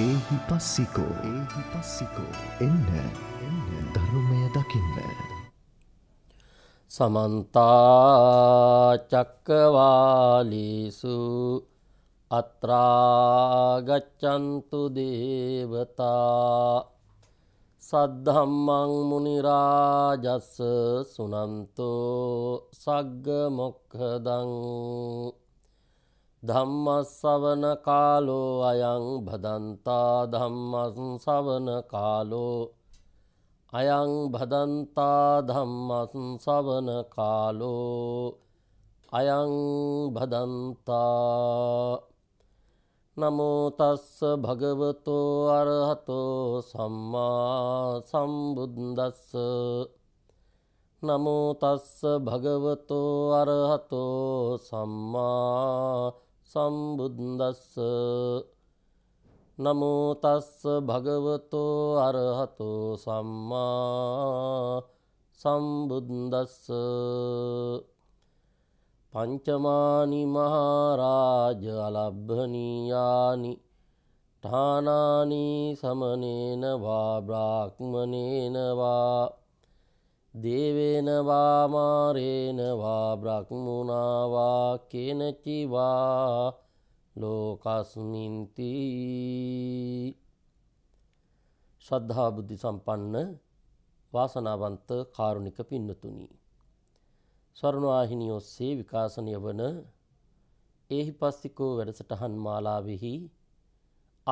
ඒහි පස්සිකෝ ඒහි පස්සිකෝ එන්න එන්න ධර්මය දකින්න. සමන්තාචක්කවාලිසු අත්‍රාගච්චන්තු දේවතා සද්ධම්මං මුනිරාජස්ස සුනන්තෝ සග්ග මොක්හදං ධම්මස්සවන කාලෝ අයං භදන්තා ධම්මසවන කාලෝ අයං භදන්තා ධම්මත් සවන කාලෝ අයං භදන්තා නමෝතස්ස භගවතෝ අරහතෝ සම්මා සම්බුද්දස්ස නමෝතස්ස භගවතෝ අරහතෝ සම්මා සම්බුද්දස්ස නමෝ තස්ස භගවතෝ අරහතෝ සම්මා සම්බුද්දස්ස පංචමානි මහරාජ අලබ්භනීයානි ඨානානි සමනේන වා බ්‍රාහ්මනේන වා දේවේන වා මාරේන වා බ්‍රහ්මුණා වා කෙනචි වා ලෝකස්මින්ති ශ්‍රද්ධා බුද්ධි සම්පන්න වාසනාවන්ත කාරුණික පින්නතුනි ස්වර්ණවාහිනිය ඔස්සේ විකාශනය වන ඒහිපස්තිකෝ වැඩසටහන් මාලාවෙහි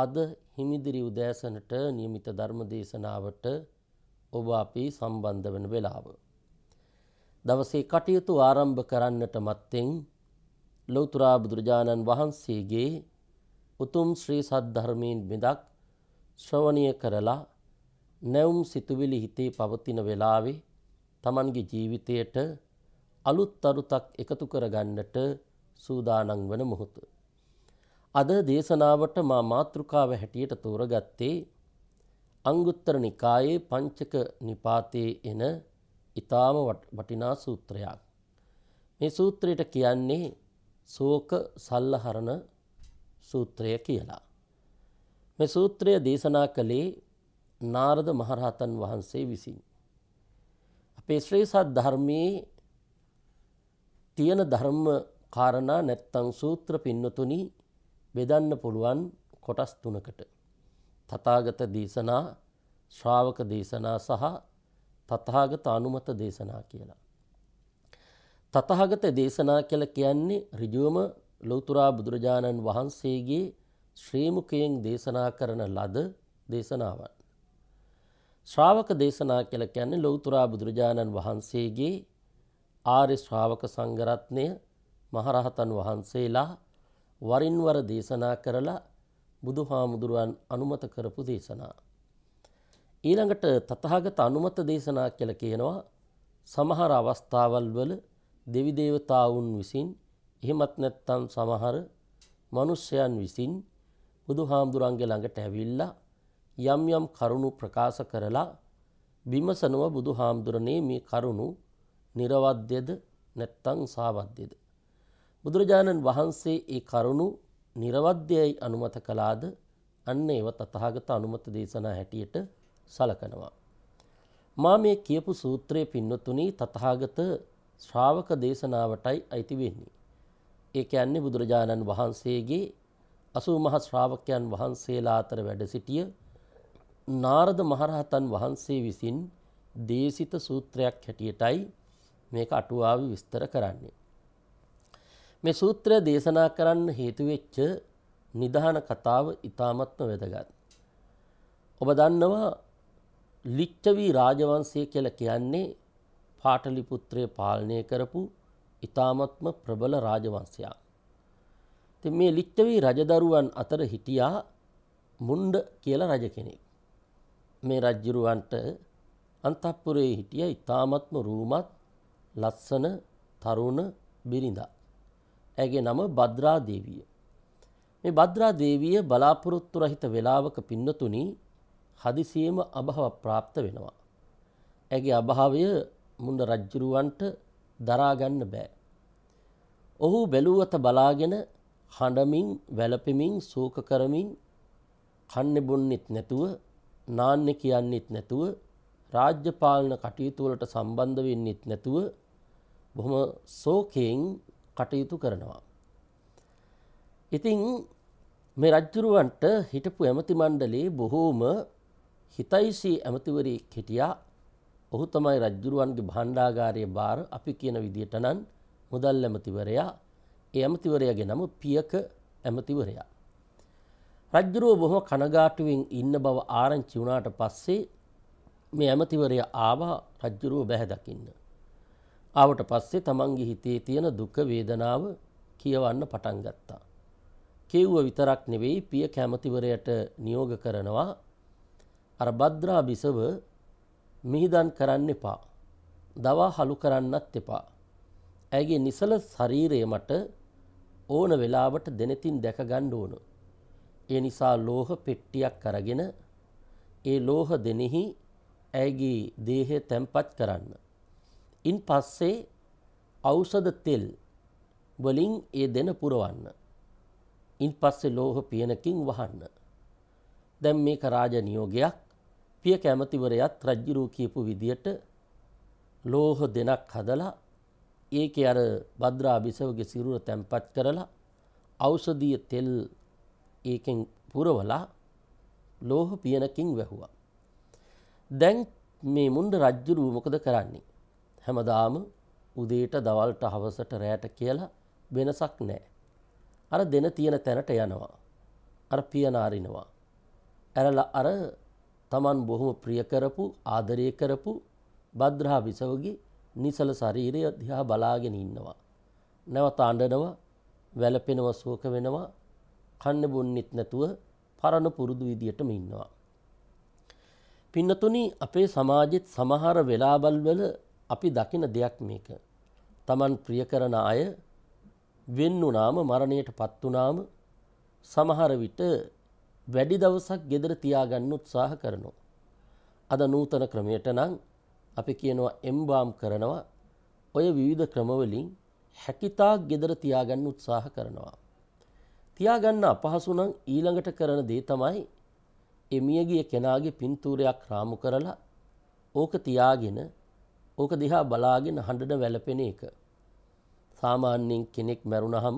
අද හිමිදිරි උදෑසනට નિયમિત ධර්ම දේශනාවට ඔබ අපි සම්බන්ධ වෙන වෙලාව දවසේ කටයුතු ආරම්භ කරන්නට මත්තෙන් ලෞතුරා බුදුරජාණන් වහන්සේගේ උතුම් ශ්‍රී සද්ධර්මයෙන් බිඳක් ශ්‍රවණය කරලා නැවුම් සිතුවිලි හිතේ පවතින වෙලාවේ තමන්ගේ ජීවිතයට අලුත් අරුතක් එකතු කරගන්නට සූදානම් වන මොහොත. අද දේශනාවට මා මාතෘකාව හැටියට තෝරගත්තේ අංගුත්තර නිකායේ පංචක නිපාතයේ එන ඊ타ම වටිනා සූත්‍රයක්. මේ සූත්‍රයට කියන්නේ සෝක සල්ලහරණ සූත්‍රය කියලා. මේ සූත්‍රය දේශනා කළේ නාරද මහරහතන් වහන්සේ විසින්. අපේ ශ්‍රේසත් ධර්මයේ තියෙන ධර්ම කාරණා නැත්තං සූත්‍ර පින්නතුනි බෙදන්න පුළුවන් කොටස් තුනකට. තථාගත දේශනා ශ්‍රාවක දේශනා සහ තථාගත අනුමත දේශනා කියලා. තතහගත දේශනා කියලා කියන්නේ ඍජුවම ලෞතර බුදුරජාණන් වහන්සේගේ ශ්‍රීමුකයෙන් දේශනා කරන ලද දේශනාවන්. ශ්‍රාවක දේශනා කියලා කියන්නේ ලෞතර බුදුරජාණන් වහන්සේගේ ආර්ය ශ්‍රාවක සංඝරත්නය මහරහතන් වහන්සේලා වරින් වර දේශනා කරලා බුදුහාමුදුරුවන් අනුමත කරපු දේශනා. ඊළඟට තතහගත අනුමත දේශනා කියලා කියනවා සමහර අවස්ථාවල් වල දෙවි දේවතාවුන් විසින් එහෙමත් නැත්නම් සමහර මිනිස්යන් විසින් බුදුහාමුදුරන්ගේ ළඟට ඇවිල්ලා යම් යම් කරුණු ප්‍රකාශ කරලා විමසනව බුදුහාමුදුරනේ මේ කරුණු නිර්වද්‍යද නැත්නම් සාවද්‍යද බුදුරජාණන් වහන්සේ ඒ කරුණු නිර්වද්‍යයි අනුමත කළාද අන්න ඒව තථාගත අනුමත දේශනා හැටියට සලකනවා මා මේ කියපු සූත්‍රයේ පින්නතුණි තථාගත ශ්‍රාවක දේශනාවටයි අයිති වෙන්නේ. ඒ කියන්නේ බුදුරජාණන් වහන්සේගේ අසූ මහ ශ්‍රාවකයන් වහන්සේලා අතර වැඩ සිටිය නාරද මහරහතන් වහන්සේ විසින් දේශිත සූත්‍රයක් හැටියටයි මේක අටුවාවි විස්තර කරන්නේ. මේ සූත්‍රය දේශනා කරන්න හේතුවෙච්ච නිධාන කතාව ඉතාමත්ම වැදගත්. ඔබ දන්නවා ලිච්චවී රාජවන්සය කියල කියන්නේ පාටලිපුත්‍රය පාලනය කරපු ඉතාමත්ම ප්‍රබල රාජවංශයා. ති මේ ලිච්චවී රජදරුවන් අතර හිටියා මුන්්ඩ කියල රජ කෙනෙක්. මේ රජ්ජුරුවන්ට අන්තපපුරේ හිටිය ඉතාමත්ම රූමත් ලස්සන තරුණ බිරිඳා. ඇගේ නම බද්‍රාදේවිය. මේ බද්‍රාදේවිය බලාපොරොත්තු රහිත වෙලාවක පින්නතුනි හදිසියම අභව ප්‍රාප්ත වෙනවා. ඇගේ අභාවය මුන්න රජ්ජුරුවන්ට දරාගන්න බෑ. ඔහු බැලුවත බලාගෙන හඬමින් වැලපෙමින් සෝක කරමින් කන්න බොන්නෙත් නැතුව නාන්න කියන්නෙත් නැතුව රාජ්‍යපාලන කටයුතුවලට සම්බන්ධ වෙන්නෙත් නැතුව බොහොම සෝකයෙන් කටයුතු කරනවා. ඉතිං මේ රජ්ජුරුවන්ට හිටපු ඇමති මණ්ඩලේ බොහෝම හිතයිසී ඇමතිවරේ කෙටියා ඔහු තමයි රජ්ජුරුවන්ගේ භණ්ඩාගාරයේ බාර අපි කියන විදිහට නම් මුදල් ඇමතිවරයා ඒ ඇමතිවරයාගේ නම පියක ඇමතිවරයා. රජ්ජුරුව බොහොම කනගාටුවෙන් ඉන්න බව ආරංචි වුණාට පස්සේ මේ ඇමතිවරයා ආවා රජ්ජුරුව බැහැ දකින්න. ආවට පස්සේ තමන්ගේ හිතේ තියෙන දුක වේදනාව කියවන්න පටන් ගත්තා. කෙව්ව විතරක් නෙවෙයි පිය කැමතිවරයට නියෝග කරනවා අර භද්‍රා බිසව මිහිදන් කරන්න එපා. දවා හලු කරන්නත් එපා. ඇගේ නිසල ශරීරය මට ඕන වෙලාවට දෙනෙතින් දැක ගන්න ඕන. ඒ නිසා ලෝහ පෙට්ටියක් අරගෙන ඒ ලෝහ දෙනෙහි ඇගේ දේහය තැම්පත් කරන්න. ඉන් පස්සේ ඖෂධ තෙල් වලින් ඒ දෙන පුරවන්න. ඉන් පස්සේ ලෝහ පියනකින් වහන්න. දැන් මේක රාජ නියෝගයක්. පිය කැමතිවරයත් රජ්ජිරූ කියපු විදියට ලෝහ දෙනක් හදලා ඒක අර බද්‍රා බිසවගේ සිරුර තැන්පත් කරලා අවසදිය තෙල් ඒකෙන් පුරවලා ලෝහ පියනකින් වැැහුවා. දැන් මේ මුන්ඩ රජ්ජුරුව මොකද කරන්නේ. හැමදාම උදේට දවල්ට හවසට රෑට කියලා වෙනසක් නෑ. අර දෙන තියෙන තැනට යනවා. අර පියනාරිනවා. ඇරල අර තමන් බොහොම ප්‍රිය කරපු ආදරය කරපු භද්‍රහා බිසවගේ නිසල ශරීරය දිහා බලාගෙන ඉන්නවා. නැවත අඬනවා, වැළපෙනවා, ශෝක වෙනවා, කන්න බොන්නෙත් නැතුව පරණ පුරුදු විදියටම ඉන්නවා. පින්නතුනි අපේ සමාජෙත් සමහර වෙලාවල් වල අපි දකින දෙයක් මේක. Taman ප්‍රිය කරන අය වෙන්නුනාම මරණයට පත් වුනාම සමහර විට වැඩි දවසක් ගෙදර තියාගන්න උත්සාහ කරනවා. අද නූතන ක්‍රමයට නම් අපි කියනවා එම්බාම් කරනවා ඔය විවිධ ක්‍රමවලින් හැකිතාක් ගෙදර තියාගන්න උත්සාහ කරනවා. තියාගන්න අපහසු නම් ඊළඟට කරන දේ තමයි එමියගිය කෙනාගේ පින්තූරයක් රාමු කරලා ඕක තියාගෙන ඕක දිහා බලාගෙන හඬන වැළපෙන එක. සාමාන්‍යයෙන් කෙනෙක් මැරුණහම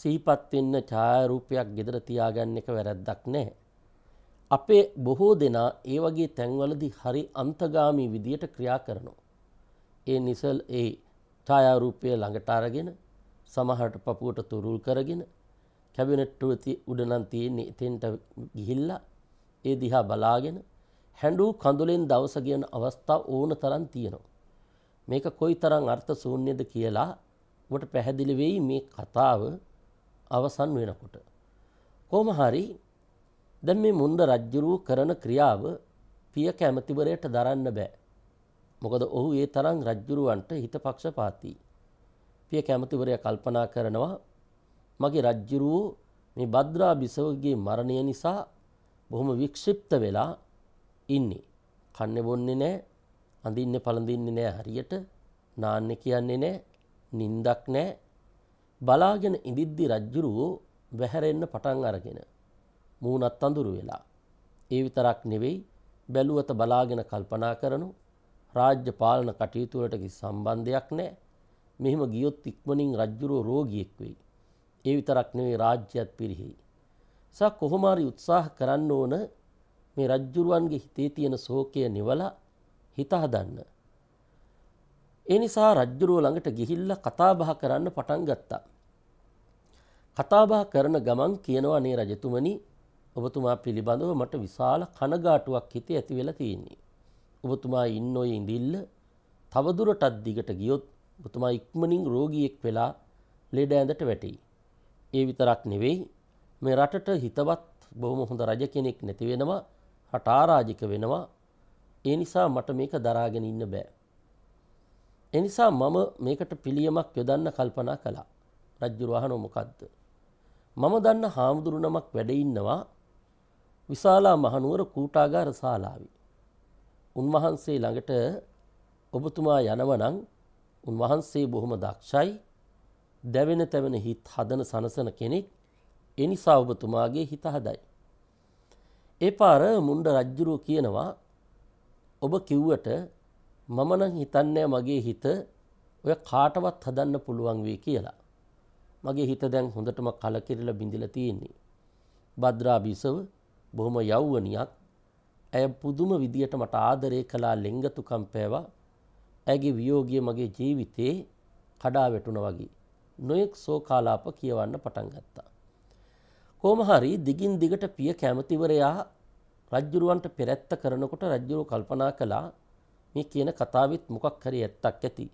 සීපත් වෙන්න ඡායාරූපයක් gedara තියාගන්න එක වැරද්දක් නැහැ. අපේ බොහෝ දෙනා ඒ වගේ තැන්වලදී හරි අන්තගාමී විදියට ක්‍රියා කරනවා. ඒ නිසල් ඒ ඡායාරූපය ළඟට අරගෙන සමහරට පපුවට තුරුල් කරගෙන කැබිනට්ටුව උඩ නම් තියෙන්නේ එතෙන්ට ගිහිල්ලා ඒ දිහා බලාගෙන හැඬු කඳුලෙන් දවස ගෙවන අවස්ථා ඕන තරම් තියෙනවා. මේක කොයි තරම් අර්ථ ශූන්‍යද කියලා ඔබට පැහැදිලි වෙයි මේ කතාව අවසන් වෙනකොට. කොහොම හරි දැන් මේ මුන්ද රජ්ජුරුව කරන ක්‍රියාව පිය කැමැතිවරයට දරන්න බෑ. මොකද ඔහු ඒ තරම් රජ්ජුරුවන්ට හිතපක්ෂපාතී. පිය කැමැතිවරයා කල්පනා කරනවා මගේ රජ්ජුරුව මේ භද්‍රා බිසවගේ මරණය නිසා බොහොම වික්ෂිප්ත වෙලා ඉන්නේ. කන්නේ බොන්නේ නැහැ, අඳින්නේ පළඳින්නේ නැහැ හරියට, නාන්නේ කියන්නේ නැහැ, නිින්දක් නැහැ. බලාගෙන ඉඳිද්දි රජ්ජුරුවෝ වැහැරෙන්න පටන් අරගෙන. මූනත් අඳුරු වෙලා. ඒ විතරක් නෙවෙයි බැලුවත බලාගෙන කල්පනා කරනු රාජ්‍ය පාලන කටයුතුවලට සම්බන්ධයක් නෑ මෙහෙම ගියොත් ඉක්මනින් රජ්ජුරුව රෝගියෙක් වෙයි. ඒ විතරක් නෙවෙයි රාජ්‍යයත් පිරිහෙයි. සා කොහොමාරි උත්සාහ කරන්න ඕන මේ රජ්ජුරුවන්ගේ හිතේ තියෙන සෝකය නිවලා හිත හදන්න. ඒ නිසා රජ්ජුරුව ළඟට ගිහිල්ලා කතාබහ කරන්න පටන් ගත්තා. කතාබහ කරන ගමන් කියනවා නේ රජතුමනි ඔබතුමා පිළිබඳව මට විශාල කනගාටුවක් හිතේ ඇති වෙලා තියෙන්නේ. ඔබතුමා ඉන්න ඔය ඉඳිල්ල තවදුරටත් දිගට ගියොත් ඔබතුමා ඉක්මනින් රෝගියෙක් වෙලා ලෙඩ ඇඳට වැටෙයි. ඒ විතරක් නෙවෙයි මේ රටට හිතවත් බොහොම හොඳ රජ කෙනෙක් නැති වෙනවා, රට ආරාජික වෙනවා. ඒ නිසා මට මේක දරාගෙන ඉන්න බෑ. එනිසා මම මේකට පිළියමක් යොදන්න කල්පනා කළා රජ්ජුරවාහනෝ මොකක්ද. මම දන්න හාමුදුරුනමක් වැඩඉන්නවා විශාලා මහනුවර කූටාගාර සාලාවි. උන්වහන්සේ ළඟට ඔබතුමා යනවනං උන්වහන්සේ බොහොම දක්ෂයි දැවෙන තැවෙන හිත් හදන සනසන කෙනෙක් එනිසා ඔබතුමාගේ හිත හදයි. ඒ පාර මුන්ඩ රජ්ජුරුව කියනවා ඔබ කිව්වට මම නම් හිතන්නේ මගේ හිත ඔය කාටවත් හදන්න පුළුවන් වෙයි කියලා. මගේ හිත දැන් හොඳටම කලකිරලා බිඳිලා තියෙන්නේ. භද්‍රා බිසව බොහොම යෞවනියක්. ඇය පුදුම විදියට මට ආදරය කළා ලෙන්ගතුකම් පෑවා. ඇගේ වියෝගය මගේ ජීවිතේ කඩා වැටුණා වගේ. නොයෙක් සෝකාලාප කියවන්න පටන් ගත්තා. කොහොම හරි දිගින් දිගට පිය කැමතිවරයා රජ්ජුරුවන්ට පෙරැත්ත කරනකොට රජ්ජුරුව කල්පනා කළා මේ කියන කතාවෙත් මොකක් හරි ඇත්තක් ඇති.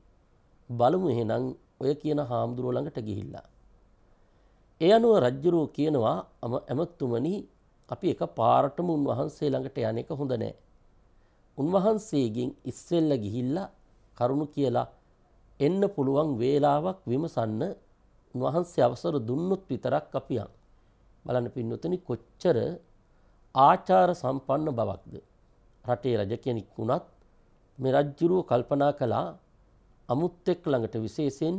බලමු එහෙනම් ඔය කියන හාමුදුරුව ළඟට ගිහිල්ලා. ඒ අනුව රජ්ජුරුව කියනවා ඇමතුමනි අපි එක පාරටම උන්වහන්සේ ළඟට යන එක හොඳ නෑ. උන්වහන්සේගෙන් ඉස්සෙල්ල ගිහිල්ලා කරුණු කියලා එන්න පුළුවන් වේලාවක් විමසන්න උන්වහන්සේ අවසර දුන්නොත් විතරක් අපි යන්. බලන්න පින්නතුනි කොච්චර ආචාර සම්පන්න බවක්ද. රටේ රජ කෙනෙක් වුණත් මේ රජ්ජුරුව කල්පනා කළා අමුත්තෙක් ළඟට විශේෂයෙන්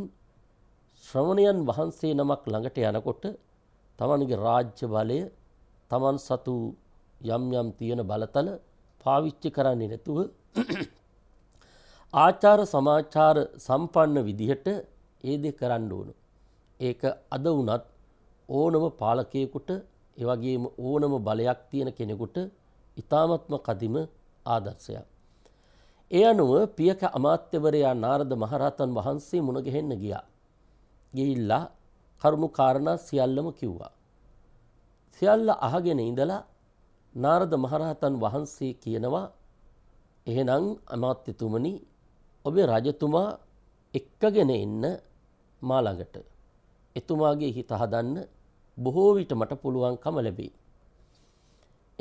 ශ්‍රමණයන් වහන්සේ නමක් ළඟට යනකොට තමන්ගේ රාජ්‍ය බලය තමන් සතු යම් යම් තියෙන බලතල පාවිච්චි කරන්නේ නැතුව ආචාර සමාචාර සම්පන්න විදිහට ඒ දෙ කරන්න ඕන. ඒක අද වුණත් ඕනම පාලකයෙකුට එවගේම ඕනම බලයක් තියෙන කෙනෙකුට ඉතාමත්ම කදිම ආදර්ශයක්. ඒ අනුව පියක අමාත්‍යවරයා නාරද මහරහතන් වහන්සේ මුණගැහෙන්න ගියා. ගිහිල්ලා කරුණු කාරණා සියල්ලම කිව්වා. සියල්ල අහගෙන ඉඳලා නාරද මහරහතන් වහන්සේ කියනවා එහෙනම් අමාත්‍යතුමනි ඔබේ රජතුමා එක්කගෙන එන්න මා ළඟට. එතුමාගේ හිත හදන්න බොහෝ විට මට පුළුවන්කම ලැබේ.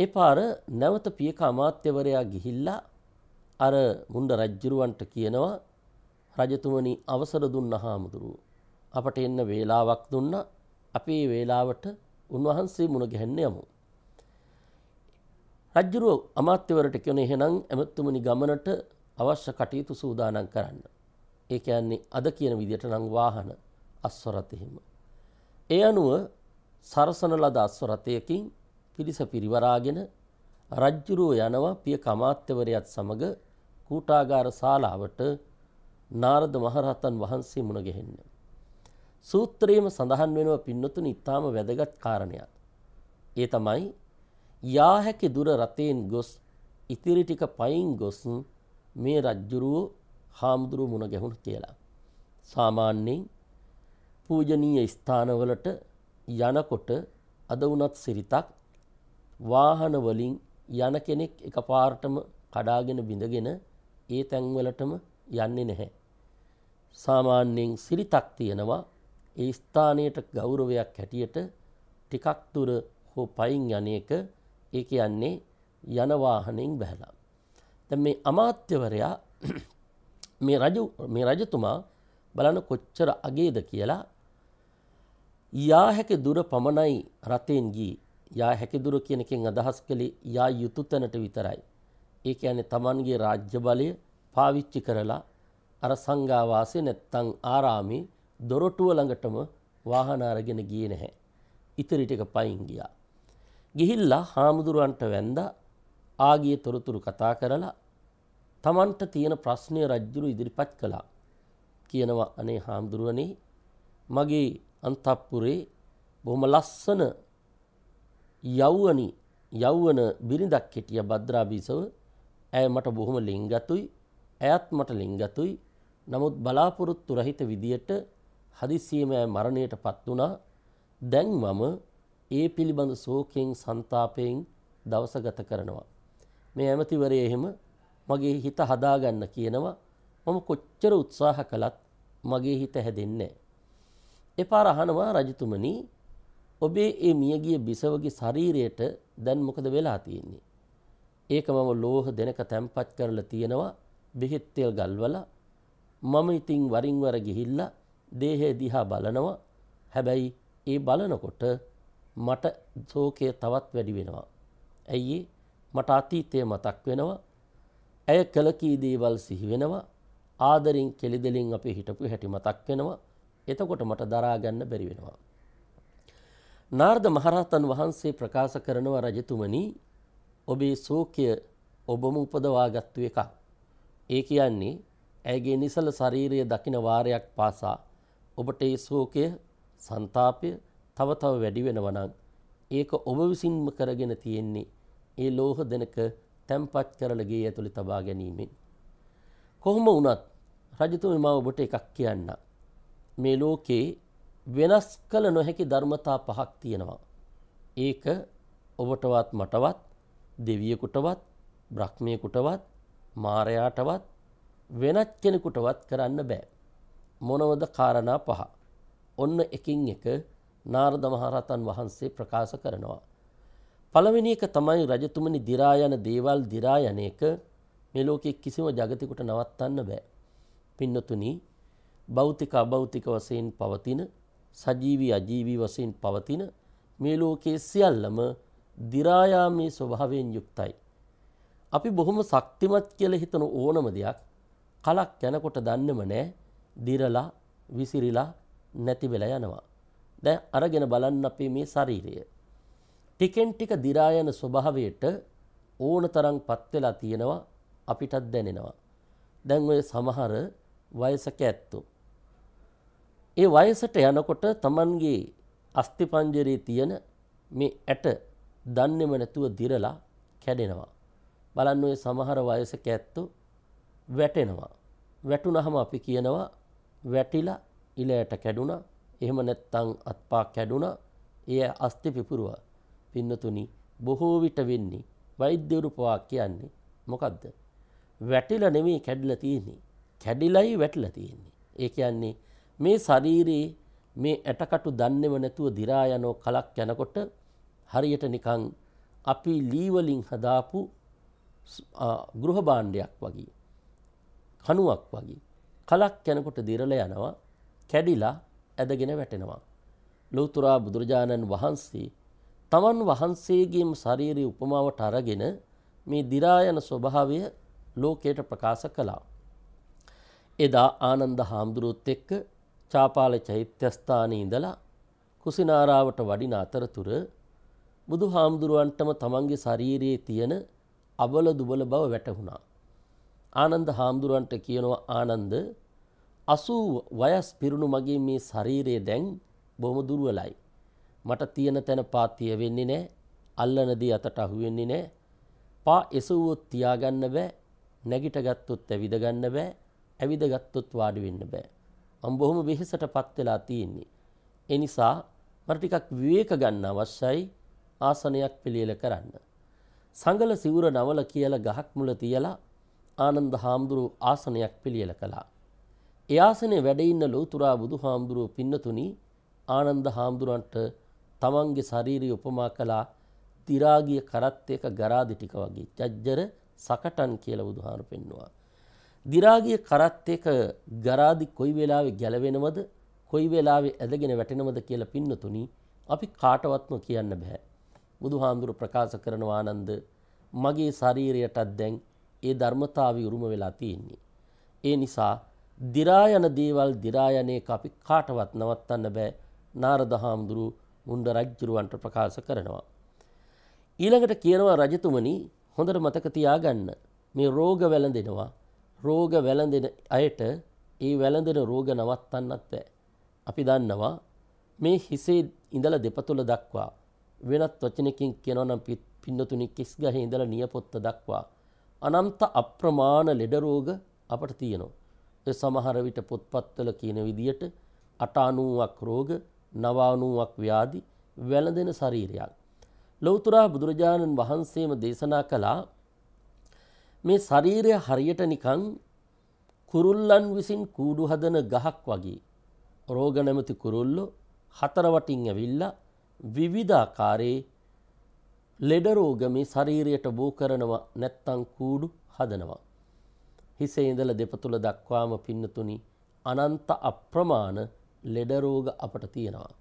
ඒ පාර නැවත පියක අමාත්‍යවරයා ගිහිල්ලා අර මුණ්ඩ රජ්ජුරුවන්ට කියනවා රජතුමනි අවසර දුන්න හාමුදුරුව. අපට එන්න වේලාවක් දුන්න අපේ වේලාවට උන්වහන්සේ මුණ ගැහෙන්න යමු. රජ්ජුරුව අමාත්‍යවරට කියන එහෙනම් ඇමතුමනි ගමනට අවශ්‍ය කටයුතු සූදානම් කරන්න. ඒ කියන්නේ අද කියන විදිහට නම් වාහන අස්වරත් එහෙම. ඒ අනුව සරසන ලද අස්වරතයකින් පිරිස පිරිවරාගෙන රජ්ජුරුව යනවා පිය කමාත්‍යවරයත් සමග කූටාගාර ශාලාවට නාරද මහරහතන් වහන්සේ මුණගැහෙන්න. සූත්‍රයේම සඳහන් වෙනව පින්නතුනි ඊටාම වැදගත් කාරණයක්. ඒ තමයි යා හැකි දුර රතෙන් ගොස් ඉතිරි ටික පයින් ගොස් මේ රජ්ජුරුව හාමුදුරුව මුණ ගැහුණා කියලා. සාමාන්‍යයෙන් පූජනීය ස්ථානවලට යනකොට අද වුණත් සිරිතක් වාහන වලින් යන කෙනෙක් එකපාරටම කඩාගෙන බිඳගෙන ඒ තැන්වලටම යන්නේ නැහැ. සාමාන්‍යයෙන් සිරිතක් තියෙනවා ඒ ස්ථානයට ගෞරවයක් හැටියට ටිකක් දුර හෝ පයින් යන එක ඒ කියන්නේ යන වාහනෙන් බැහැලා. දැන් මේ අමාත්‍යවරයා මේ රජු මේ රජතුමා බලන්න කොච්චර අගේද කියලා යා හැකි දුර පමණයි රතෙන් ගියේ. යා හැකි දුර කියන එකෙන් අදහස් කළේ යා යුතු තැනට විතරයි. ඒ කියන්නේ Tamanගේ රාජ්‍ය බලය පාවිච්චි කරලා අර සංඝාවාසය නැත්තම් ආරාමේ දොරටුව ළඟටම වාහන අරගෙන ගියේ නැහැ. ඉතිරි ටික පයින් ගියා. ගිහිල්ලා හාමුදුරුවන්ට වැඳා ආගිය තොරතුරු කතා කරලා Tamanට තියෙන ප්‍රශ්නය රජුරු ඉදිරිපත් කළා. කියනවා අනේ හාමුදුරුවනේ මගේ අන්තපුරේ බොහොම ලස්සන යෞවනි යෞවන බිරිඳක් හිටියා භද්‍රාබීසව ඇය මට බොහොම ලිංගතුයි ඇයත් මට ලිංගතුයි නමුත් බලාපොරොත්තු රහිත විදියට හදිසියම ඇය මරණයට පත් වුණා දැන් මම ඒ පිළිබඳ සෝකයෙන් සන්තාපයෙන් දවස ගත කරනවා. මේ ඇමතිවරය එහෙම මගේ හිත හදාගන්න කියනවා මම කොච්චර උත්සාහ කළත් මගේ හිත හැදෙන්නේ. එපාර අහනවා රජතුමනි ඔබේ ඒ මියගිය බිසවගේ ශරීරයට දැන් මොකද වෙලා තියෙන්නේ. ඒක මම ලෝහ දෙනක තැම්පත් කරලා තියෙනවා බෙහෙත් තෙල් ගල්වලා මම ඉතින් වරින් වර ගිහිල්ලා දේහය දිහා බලනවා හැබැයි ඒ බලනකොට මට ශෝකය තවත් වැඩි වෙනවා ඇයි මට අතීතය මතක් වෙනවා ඇය කලකී දේවල් සිහි වෙනවා ආදරින් කෙලිදෙලින් අපි හිටපු හැටි මතක් වෙනවා එතකොට මට දරාගන්න බැරි වෙනවා නාර්ද මහරහතන් වහන්සේ ප්‍රකාශ කරනවා රජතුමනි ඔබේ සෝකය ඔබම උපදවා ගත්තු එකක්. ඒ කියන්නේ ඇගේ නිසල ශරීරය දකින වාරයක් පාසා ඔබට ඒ ශෝකය සන්තාපය තව තව වැඩි වෙනවනම් ඒක ඔබ විසින්ම කරගෙන තියෙන්නේ ඒ ලෝහ දෙනක තැම්පත් කරලා ගේ ඇතුළේ තබා ගැනීමෙන් කොහොම වුණත් රජතුමනි මම ඔබට එකක් කියන්න මේ ලෝකේ වෙනස් කළ නොහැකි ධර්මතා පහක් තියෙනවා ඒක ඔබටවත් මටවත් දෙවියකුටවත් බ්‍රහ්මයකුටවත් මාරයාටවත් වෙනත් කෙනෙකුටවත් කරන්න බෑ. මොනවද කාරණා පහ. ඔන්න එකින් එක නාර්ද මහරතන් වහන්සේ ප්‍රකාශ කරනවා. පළවෙනි එක තමයි රජතුමනි දිරායන දේවල් දිරායන එක මෙලෝකෙ කිසිම ජගතිකුට නවත්තන්න බෑ. පින්නතුනි බෞතික අභෞතික වසයෙන් පවතින සජීවී අජීවී වසයෙන් පවතින මේ ලෝකයේ සියල්ලම දිරායාමී ස්වභාවයෙන් යුක්තයි. අපි බොහොම ශක්තිමත් කියලා හිතන ඕනම දෙයක් කලක් යනකොට දන්නම නෑ දිරලා විසිරිලා නැති වෙලා යනවා. දැන් අරගෙන බලන්න අපේ මේ ශරීරය. ටිකෙන් ටික දිරා යන ස්වභාවයට ඕනතරම්පත් වෙලා තියෙනවා අපිටත් දැනෙනවා. දැන් ඔය සමහර වයසක ඇත්තෝ. ඒ වයසට යනකොට Tamanගේ අස්ථි පංජරයේ තියෙන මේ ඇට දන්නේම නැතුව දිරලා කැඩෙනවා. බලන්න ඔය සමහර වයසක ඇත්තෝ වැටෙනවා. වැටුනහම අපි කියනවා වැටිලා ඉලයට කැඩුනා. එහෙම නැත්තම් අත්පා කැඩුනා. එය අස්ති පිපුරුවා. පින්නතුනි බොහෝ විට වෙන්නේ වෛද්‍යවරු පවා කියන්නේ මොකද්ද? වැටිලා නෙමෙයි කැඩිලා තියෙන්නේ. කැඩිලයි වැටිලා තියෙන්නේ. ඒ කියන්නේ මේ ශරීරයේ මේ ඇටකටු දන්නේම නැතුව දිරා යනෝ කලක් යනකොට හරියට නිකං අපි ලීවලින් හදාපු ගෘහ බාණ්ඩයක් වගේ. කනුවක් වගේ. කලක් යැනකොට දිරල යනවා කැඩිලා ඇදගෙන වැටෙනවා. ලොවතුරා බුදුරජාණන් වහන්සේ තමන් වහන්සේගේම ශරීරය උපමාවට අරගෙන මේ දිරායන ස්වභාවය ලෝකයට ප්‍රකාශ කළා. එදා ආනන්ද හාමුදුරුවොත් එක්ක චාපාල චෛත්‍යස්ථානයේ ඉඳලා කුසිනාරාවට වඩින අතරතුර බුදු හාමුදුරුවන්ටම තමන්ගේ ශරීරයේ තියෙන අබල දුබල බව වැටහුණා. ආනන්ද හාමුදුරුවන්ට කියනවා ආනන්ද අසූ වයස් පිරුණු මගේ මේ ශරීරයේ දැන් බොහොම දුර්වලයි. මට තියෙන තැන පාතිය වෙන්නේ නෑ අල්ලනදී අතට අහුවෙන්නේ නෑ පා එසවුවොත් තියාගන්න බෑ නැගිට ගත්තොත් ඇවිදගන්න බෑ ඇවිද ගත්තොත් වාඩි වෙන්න බෑ. මම බොහොම වෙහෙසට පත් වෙලා තියෙන්නේ. ඒ නිසා මට ටිකක් විවේක ගන්න අවශ්‍යයි. ආසනයක් පිළියෙල කරන්න. සංගල සිවුර නවල කියල ගහක් මුල තියලා ආනන්ද හාමුදුරු ආසනයක් පිළියෙල කළා. ඒ ආසනේ වැඩ ඉන්න ලෝතුරා බුදු හාමුදුරුව පින්නතුනි ආනන්ද හාමුදුරන්ට තමන්ගේ ශාරීරිය උපමා කළා තිරාගිය කරත්තයක ගරාදි ටික වගේ ජජ්ජර සකටන් කියලා බුදුහාමුදුරු පෙන්නවා. දිරාගිය කරත්තයක ගරාදි කොයි වෙලාවේ ගැලවෙනවද කොයි වෙලාවේ ඇදගෙන වැටෙනවද කියලා පින්නතුනි අපි කාටවත්ම කියන්න බෑ. බුදුහාමුදුරු ප්‍රකාශ කරනවා ආනන්ද මගේ ශරීරයටත් දැන් ඒ ධර්මතාවය උරුම වෙලා තියෙන්නේ. ඒ නිසා දිරායන දේවල් දිරායනයේ අපි කාටවත් නවත්තන්න බෑ නාරද හාමුදුරු මුණ්ඩ රජ්ජුරුවන්ට ප්‍රකාශ කරනවා. ඊළඟට කියනවා රජතුමනි හොඳට මතක තියාගන්න මේ රෝග වැළඳෙනවා රෝග වැළඳෙන අයට ඒ වැළඳෙන රෝග නවත්තන්නත් බෑ. අපි දන්නවා මේ හිසේ ඉඳලා දෙපතුල දක්වා වෙනත් වචනකින් කියනවනම් පින්නතුනි කිස් ගහේ ඉඳලා නියපොත්ත දක්වා අනන්ත අප්‍රමාණ ලෙඩ රෝග අපට තියෙනවා. ඒ සමහර විට පොත්පත්වල කියන විදියට 890ක් රෝග, 990ක් ව්‍යාධි වැළඳෙන ශරීරයක්. ලෞතර බුදුරජාණන් වහන්සේම දේශනා කළා මේ ශරීරය හරියට නිකන් කුරුල්ලන් විසින් කූඩු හදන ගහක් වගේ. රෝග නැමැති කුරුල්ලෝ හතර වටින් ඇවිල්ලා විවිධාකාරයේ ලෙඩරෝග මේ ශරීරයට බෝ කරනවා නැත්තං කූඩු හදනවා. හිසේ ඉඳල දෙපතුළ දක්වාම පින්නතුනි අනන්ත අප්‍රමාණ ලෙඩරෝග අපට තියෙනවා.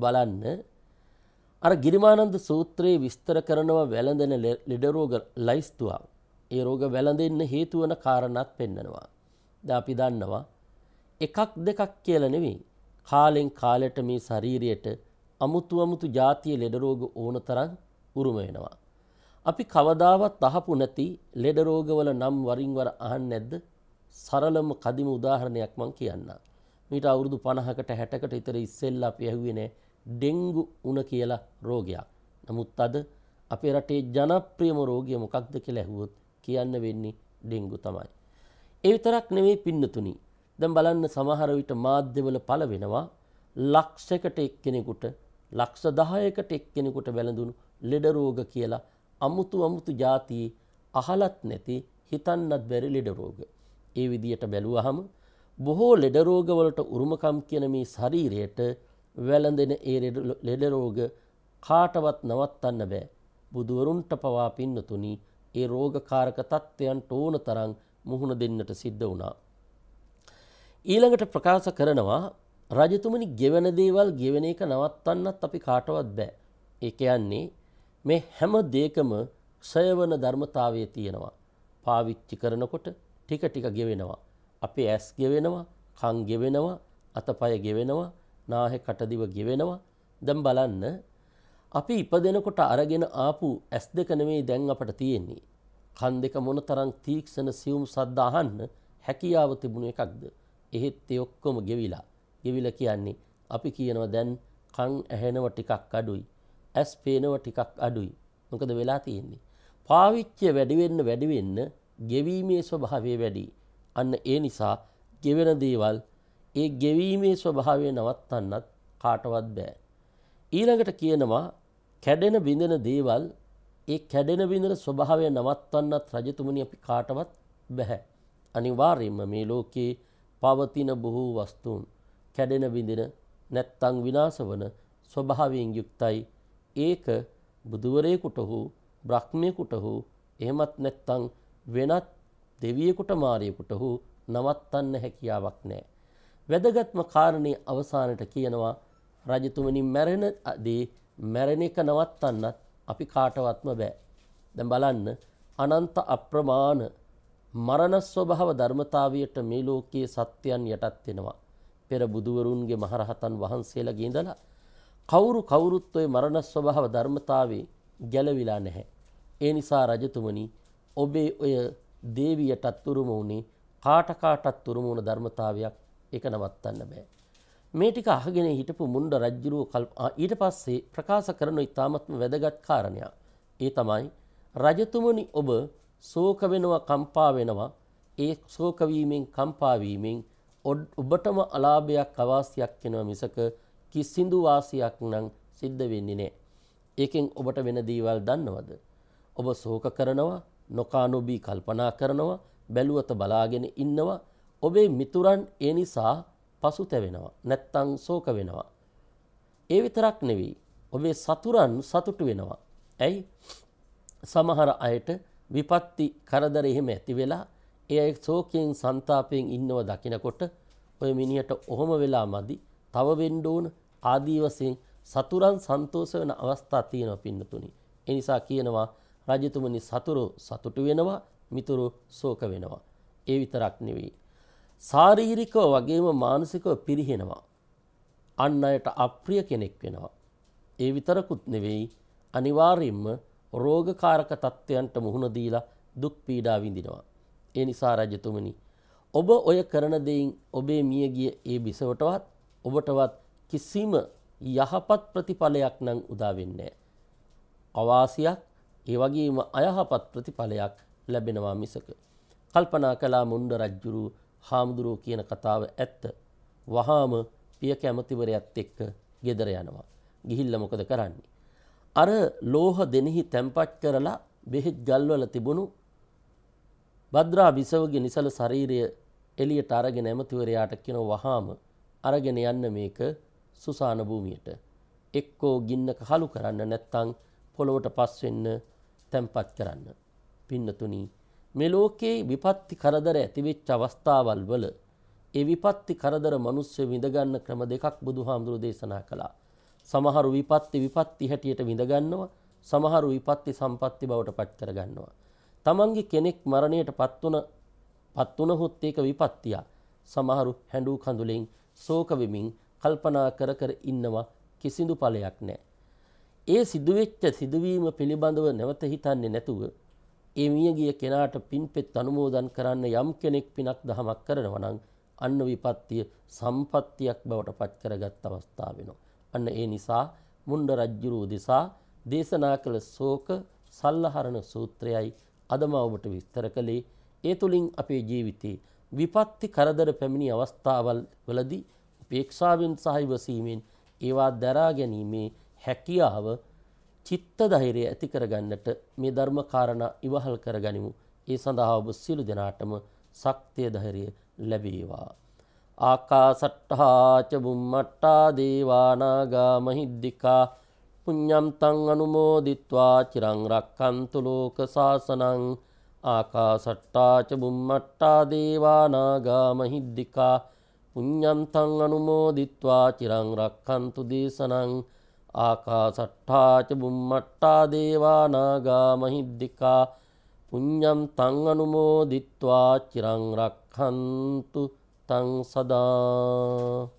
බලන්න අර ගිරිමානන්ද සූත්‍රයේ විස්තර කරනවා වැළඳෙන ලෙඩරෝග ලයිස්තුවා. ඒ රෝග වැළඳෙන්න හේතුවන කාරණත් පෙන්නනවා. ද අපි දන්නවා එකක් දෙකක් කියල නෙවෙයි කාලෙන් කාලෙට මේ ශරීරයට අමුතු අමුතු ජාතිය ලෙඩරෝග ඕන තරන් උරුම වෙනවා. අපි කවදාවත් අහපු නැති ලෙඩරෝගවල නම් වරින්වර අහන් නැද්ද සරලම කදිම උදාහරණයක් මං කියන්න. මීට අවුරුදු පණහකට හැටකට ඉතර ඉස්සෙල්ල අපි ඇහුවෙනෑ ඩෙංගු උන කියලා රෝගයක්. නමුත් අද අපේ රටේ ජනප්‍රියම රෝගිය මොකක්ද කියලා ඇහුවොත් කියන්න වෙන්නේ ඩෙංගු තමයි. ඒ විතරක් නෙවෙයි පින්නතුනි. දැන් බලන්න සමහර විට මාධ්‍යවල පළ වෙනවා ලක්ෂයකට එක්කෙනෙකුට ලක්ෂ 10කට එක්කෙනෙකුට වැළඳුණු ලෙඩ රෝග කියලා අමුතු අමුතු જાති අහලත් නැති හිතන්නත් බැරි ලෙඩ රෝග. ඒ විදියට බැලුවහම බොහෝ ලෙඩ රෝග වලට උරුමකම් කියන මේ ශරීරයට වැළඳෙන ඒ ලෙඩ රෝග කාටවත් නවත්තන්න බෑ. බුදුවරුන්ට පවා පින්නතුනි ඒ රෝගකාරක තත්ත්වයන්ට ඕන තරම් මුහුණ දෙන්නට සිද්ධ වුණා. ඊළඟට ප්‍රකාශ කරනවා රජතුමනි ගෙවන දේවල් ගෙවෙන එක නවත්තන්නත් අපි කාටවත් බෑ. ඒ කියන්නේ මේ හැම දෙයකම ක්ෂයවන ධර්මතාවය තියෙනවා. පාවිච්චි කරනකොට ටික ටික ගෙවෙනවා. අපේ ඇස් ගෙවෙනවා, කන් ගෙවෙනවා, අතපය ගෙවෙනවා, නාහේ කටදිව ගෙවෙනවා. දැන් බලන්න අපි ඉපදෙනකොට අරගෙන ආපු ඇස් දෙක නෙමෙයි දැන් අපට තියෙන්නේ. කන් දෙක මොනතරම් තීක්ෂණ සියුම් සද්ද අහන්න හැකියාව තිබුණ එකක්ද? එහෙත් ඒ ඔක්කොම ගෙවිලා ගෙවිල කියන්නේ අපි කියනවා දැන් කං ඇහෙනව ටිකක් අඩුයි ඇස් පේනව ටිකක් අඩුයි මොකද වෙලා තියෙන්නේ පාවිච්චය වැඩිවෙන්න වැඩිවෙන්න ගෙවීමේ ස්වභාවය වැඩි අන්න ඒ නිසා ගෙවෙන දේවල් ඒ ගෙවීමේ ස්වභාවය නවත්තන්නත් කාටවත් බෑ ඊළඟට කියනවා කැඩෙන බිඳෙන දේවල් ඒ කැඩෙන බිඳෙන ස්වභාවය නවත්තන්නත් රජතුමනි අපි කාටවත් බෑ අනිවාර්යයෙන්ම මේ ලෝකේ පවතින බොහෝ වස්තුන් කැඩෙන බිඳින නැත්තං විනාශ වන ස්වභාවයෙන් යුක්තයි ඒක බුදුවරයෙකුට හෝ බ්‍රහ්මයෙකුට හෝ එහෙමත් නැත්තං වෙනත් දෙවියෙකුට මාරයෙකුට හෝ නවත්තන්න හැකියාවක් නැහැ. වැදගත්ම කාරණේ අවසානට කියනවා රජතුමනි මැරෙන දේ මැරෙන එක නවත්තන්නත් අපි කාටවත්ම බෑ. දැන් බලන්න අනන්ත අප්‍රමාණ මරණ ස්වභාව ධර්මතාවයට මේ ලෝකයේ සත්‍යයන් යටත් වෙනවා. පෙර බුදුවරුන්ගේ මහරහතන් වහන්සේලාගේ ඉඳලා කවුරු කවුරුත් ওই මරණ ස්වභාව ධර්මතාවේ ගැලවිලා නැහැ. ඒ නිසා රජතුමනි ඔබේ ඔය දේවියටත් උරුම වුණේ කාට කාටත් උරුම වුණ ධර්මතාවයක් ඒක නවත්තන්න බෑ. මේ ටික අහගෙන හිටපු මුණ්ඩ රජ්ජුරුව ඊට පස්සේ ප්‍රකාශ කරන ඉතාමත්ම වැදගත් කාරණයක්. ඒ තමයි රජතුමනි ඔබ ශෝක වෙනවා කම්පා වෙනවා. ඒ ශෝක වීමෙන් කම්පා වීමෙන් ඔබටම අලාභයක් අවාසියක් වෙනවා මිසක කිසිඳු වාසියක් නම් සිද්ධ වෙන්නේ නැහැ. ඒකෙන් ඔබට වෙන දේවල් දන්නවද? ඔබ ශෝක කරනවා, නොකානොබී කල්පනා කරනවා, බැලුවත බලාගෙන ඉන්නවා. ඔබේ මිතුරන් ඒ නිසා පසුතැවෙනවා. නැත්තම් ශෝක වෙනවා. ඒ විතරක් නෙවෙයි. ඔබේ සතුරන් සතුටු වෙනවා. ඇයි? සමහර අයට විපත්ති කරදර එහෙම ඇති වෙලා ඒ අය ශෝකයෙන් සන්තාපයෙන් ඉන්නව දකිනකොට ඔය මිනිහට ඔහොම වෙලා මදි තව වෙන්න ඕන ආදී වශයෙන් සතුරන් සන්තෝෂ වෙන අවස්ථා තියෙනවා පින්නතුනි. ඒ නිසා කියනවා රජතුමනි සතුරු සතුටු වෙනවා මිතුරු ශෝක වෙනවා. ඒ විතරක් නෙවෙයි. ශාරීරිකව වගේම මානසිකව පිරිහෙනවා. අන් අයට අප්‍රිය කෙනෙක් වෙනවා. ඒ විතරකුත් නෙවෙයි අනිවාර්යෙන්ම රෝගකාරක තත්ත්වයන්ට මුහුණ දීලා දුක් පීඩා විඳිනවා. ඒ නිසා රජතුමනි ඔබ ඔය කරන දෙයින් ඔබේ මියගිය ඒ බිසවටවත් ඔබටවත් කිසිම යහපත් ප්‍රතිඵලයක් නම් උදා වෙන්නේ අවාසියක් ඒ වගේම අයහපත් ප්‍රතිඵලයක් ලැබෙනවා මිසක කල්පනා කළා මුණ්ඩ රජ්ජුරු හාමුදුරුව කියන කතාව ඇත්ත වහාම පිය කැමතිවරයත් එක්ක ගෙදර යනවා ගිහිල්ල මොකද කරන්නේ අර ලෝහ දෙනෙහි තැම්පත් කරලා බෙහෙත් ගල්වල තිබුණු භද්‍රා බිසවගේ නිසල ශරීරය එළියට අරගෙන ඇමතිවරයාට කියන වහාම අරගෙන යන්න මේක සුසාන භූමියට. එක්කෝ ගින්නක හලු කරන්න නැත්තං පොළොවට පස් වෙන්න තැම්පත් කරන්න. පින්නතුනි මේ ලෝකේ විපත්ති කරදර ඇතිවෙච්ච අවස්ථාවල් වල ඒ විපත්ති කරදර මිනිස්සු විඳගන්න ක්‍රම දෙකක් බුදුහාමුදුරු දේශනා කළා. සමහරු විපත්ති විපත්ති හැටියට විඳගන්නවා. සමහරු විපත්ති සම්පත්ති බවට පත් කරගන්නවා. තමන්ගේ කෙනෙක් මරණයට පත්වන පත්වනහොත් ඒක විපත්තියා සමහරු හැඩූ කඳුලෙන් සෝකවෙමින් කල්පනා කර කර ඉන්නවා කිසිදු පලයක් නෑ. ඒ සිදුවෙච්ච සිදුවීම පිළිබඳව නැවත හිතන්නේ නැතුව ඒ මියගිය කෙනාට පින්පෙත් අනුමෝදන් කරන්න යම් කෙනෙක් පිනක් දහමක් කරනවනං අන්න විපත්තිය සම්පත්තියක් බවට පත් කරගත් අවස්ථාවෙනවා. අන්න ඒ නිසා මුණ්ඩ රජ්ජුරූ දෙසා දේශනා කළ සෝක සල්ලහරණ සූත්‍රයයි අදම ඔබට විස්තර කළේ ඒ තුළින් අපේ ජීවිතේ විපත්ති කරදර පැමිණි අවස්ථාවල් වලදී උපේක්ෂාවෙන් සහ ඉවසීමෙන් ඒවා දරා ගැනීමේ හැකියාව චිත්ත ධෛර්යය ඇති කරගන්නට මේ ධර්ම කාරණා ඉවහල් කරගනිමු. ඒ සඳහා ඔබ සියලු දෙනාටම ශක්තිය ධෛර්යය ලැබේවා. ආකාසට්ඨා ච බුම්මට්ඨා දේවානාගා මහිද්దికා පුඤ්ඤන්තං අනුමෝදිත්වා චිරං රක්ඛන්තු ලෝක සාසනං ආකාසට්ටා ච බුම්මට්ටා දේවා නාග මහිද්దికා පුඤ්ඤන්තං අනුමෝදිත්වා චිරං රක්ඛන්තු දේශනං ආකාසට්ටා ච බුම්මට්ටා දේවා නාග මහිද්దికා පුඤ්ඤන්තං අනුමෝදිත්වා චිරං රක්ඛන්තු තං සදා